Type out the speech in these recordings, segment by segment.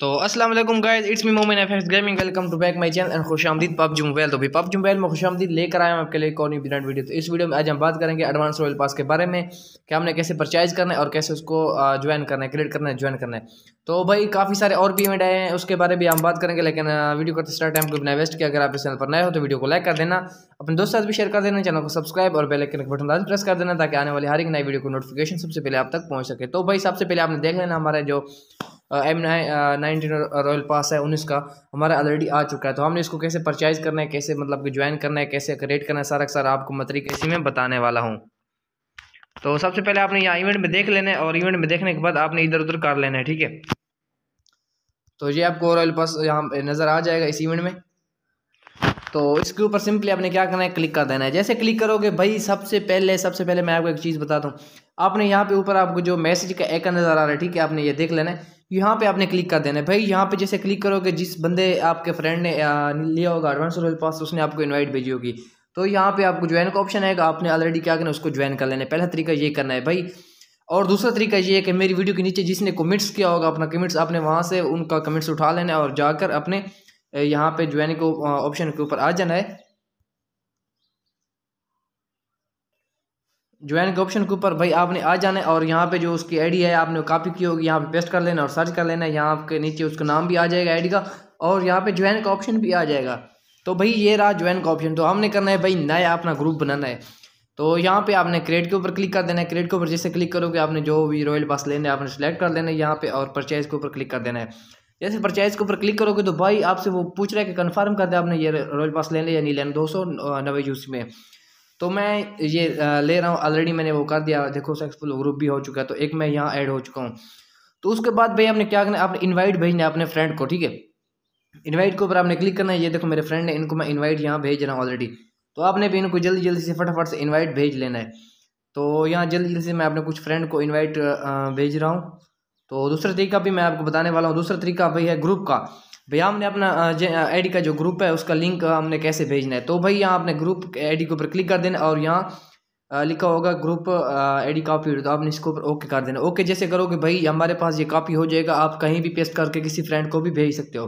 तो अस्सलाम वालेकुम guys it's me Momin FX gaming welcome to back my channel and खुशामदीद पब पब जुम्बैल तो भी पब मोबाइल में खुशामदीद लेकर आया हूं आपके लिए कॉर्नी ब्रांड वीडियो तो इस वीडियो में आज हम बात करेंगे एडवांस रॉयल पास के बारे में कि हमने कैसे परचेज करना है और कैसे उसको ज्वाइन करना है क्रिएट करना है ज्वाइन करना है तो भाई काफ़ी सारे और भी इवेंट आए हैं उसके बारे में भी हम बात करेंगे लेकिन वीडियो करते स्टार्ट टाइम को बिना वेस्ट किया अगर आप इस चैनल पर नए हो तो वीडियो को लाइक कर देना अपने दोस्तों साथ भी शेयर कर देना चैनल को सब्सक्राइब और बेल आइकन का बटन प्रेस कर देना ताकि आने वाली हर एक नई वीडियो को नोटिफिकेशन सबसे पहले आप तक पहुँच सके तो भाई सबसे पहले आपने देख लेना हमारा जो एम नाइनटीन रॉयल पास है उन्नीस का हमारा ऑलरेडी आ चुका है तो हमने इसको कैसे परचेज़ करना है कैसे मतलब कि ज्वाइन करना है कैसे रेट करना है सारा सारा आपको मतरी तरीके में बताने वाला हूँ तो सबसे पहले आपने यहाँ इवेंट में देख लेना है और इवेंट में देखने के बाद आपने इधर उधर कर लेना है ठीक है तो ये आपको रॉयल पास यहाँ नज़र आ जाएगा इस इवेंट में तो इसके ऊपर सिंपली आपने क्या करना है क्लिक कर देना है जैसे क्लिक करोगे भाई सबसे पहले सबसे पहले मैं आपको एक चीज़ बताता हूँ आपने यहाँ पे ऊपर आपको जो मैसेज का एक नज़र आ रहा है ठीक है आपने ये देख लेना है यहाँ पे आपने क्लिक कर देना है भाई यहाँ पे जैसे क्लिक करोगे जिस बंदे आपके फ्रेंड ने लिया होगा एडवांस रोल पास उसने आपको इन्वाइट भेजी होगी तो यहाँ पर आपको ज्वाइन का ऑप्शन आएगा आपने ऑलरेडी क्या करना है उसको ज्वाइन कर लेना है पहला तरीका ये करना है भाई और दूसरा तरीका ये है कि मेरी वीडियो के नीचे जिसने कमेंट्स किया होगा अपना कमेंट्स आपने वहाँ से उनका कमेंट्स उठा लेना है और जाकर अपने यहाँ पे ज्वाइन को ऑप्शन के ऊपर आ जाना है ज्वाइन के ऑप्शन के ऊपर भाई आपने आ जाना है और यहाँ पे जो उसकी आईडी है आपने कॉपी की होगी यहाँ पे पेस्ट कर लेना और सर्च कर लेना है यहाँ आपके नीचे उसका नाम भी आ जाएगा आईडी का और यहाँ पे ज्वाइन का ऑप्शन भी आ जाएगा तो भाई ये रहा ज्वाइन का ऑप्शन तो हमने करना है भाई नया अपना ग्रुप बनाना है तो यहाँ पे आपने क्रेड के ऊपर क्लिक कर देना है क्रेड के ऊपर जैसे क्लिक करोगे आपने जो भी रॉयल पास लेना है आपने सेलेक्ट कर लेना है यहाँ पे और परचेज के ऊपर क्लिक कर देना है जैसे परचेज के ऊपर क्लिक करोगे तो भाई आपसे वो पूछ रहा है कि कंफर्म कर दें आपने ये रॉयल पास ले लें या नहीं लेना दो सौ नबे यूसी में तो मैं ये ले रहा हूँ ऑलरेडी मैंने वो कर दिया देखो सक्सेसफुल ग्रुप भी हो चुका है तो एक मैं यहाँ ऐड हो चुका हूँ तो उसके बाद भाई आपने क्या करना है आपने इन्वाइट भेजना है अपने फ्रेंड को ठीक है इन्वाइट के ऊपर आपने क्लिक करना है ये देखो मेरे फ्रेंड ने इनको मैं इन्वाइट यहाँ भेज रहा हूँ ऑलरेडी तो आपने भी इनको जल्दी जल्दी से फटाफट से इन्वाइट भेज लेना है तो यहाँ जल्दी जल्दी से मैं अपने कुछ फ्रेंड को इन्वाइट भेज रहा हूँ तो दूसरा तरीका भी मैं आपको बताने वाला हूँ दूसरा तरीका भाई है ग्रुप का भैया हमने अपना आईडी का जो ग्रुप है उसका लिंक हमने कैसे भेजना है तो भाई यहाँ आपने ग्रुप आईडी के ऊपर क्लिक कर देना और यहाँ लिखा होगा ग्रुप आईडी कॉपी तो आपने इसके ऊपर ओके कर देना ओके जैसे करोगे भाई हमारे पास ये कॉपी हो जाएगा आप कहीं भी पेस्ट करके किसी फ्रेंड को भी भेज सकते हो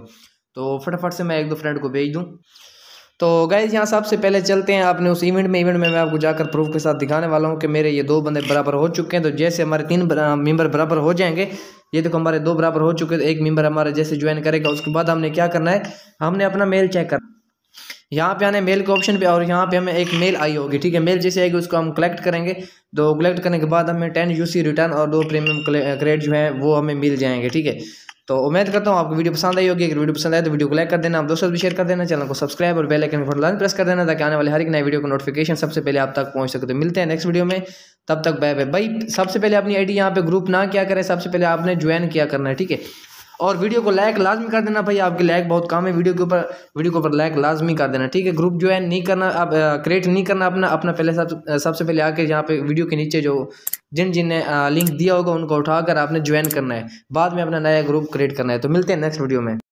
तो फटाफट से मैं एक दो फ्रेंड को भेज दूँ तो गाइज यहाँ सबसे पहले चलते हैं आपने उस इवेंट में इवेंट में मैं आपको जाकर प्रूफ के साथ दिखाने वाला हूँ कि मेरे ये दो बंदे बराबर हो चुके हैं तो जैसे हमारे तीन मेंबर बराबर हो जाएंगे ये देखो हमारे दो बराबर हो चुके तो एक मेंबर हमारा जैसे ज्वाइन करेगा उसके बाद हमने क्या करना है हमने अपना मेल चेक करना यहाँ पे आने मेल के ऑप्शन पे और यहाँ पे हमें एक मेल आई होगी ठीक है मेल जैसे आएगी उसको हम कलेक्ट करेंगे तो कलेक्ट करने के बाद हमें टेन यूसी रिटर्न और दो प्रीमियम क्रेड जो है वो हमें मिल जाएंगे ठीक है तो उम्मीद करता हूँ आपको वीडियो पसंद आई होगी अगर वीडियो पसंद आए तो वीडियो को लाइक कर देना आप दोस्तों भी शेयर कर देना चैनल को सब्सक्राइब और बेल आइकन पर लाइन प्रेस कर देना ताकि आने वाले हर एक नए वीडियो को नोटिफिकेशन सबसे पहले आप तक पहुँच सके तो मिलते हैं नेक्स्ट वीडियो में तब तक बाय बाय भाई सबसे पहले अपनी आईडी यहाँ पे ग्रुप ना क्या करें सबसे पहले आपने ज्वाइन किया करना है ठीक है और वीडियो को लाइक लाजमी कर देना भाई आपकी लाइक बहुत कम है वीडियो के ऊपर वीडियो के ऊपर लाइक लाजमी कर देना ठीक है ग्रुप ज्वाइन नहीं करना आप क्रिएट uh, नहीं करना अपना अपना पहले सब सबसे पहले आके यहाँ पे वीडियो के नीचे जो जिन जिन ने लिंक दिया होगा उनको उठाकर आपने ज्वाइन करना है बाद में अपना नया ग्रुप क्रिएट करना है तो मिलते हैं नेक्स्ट वीडियो में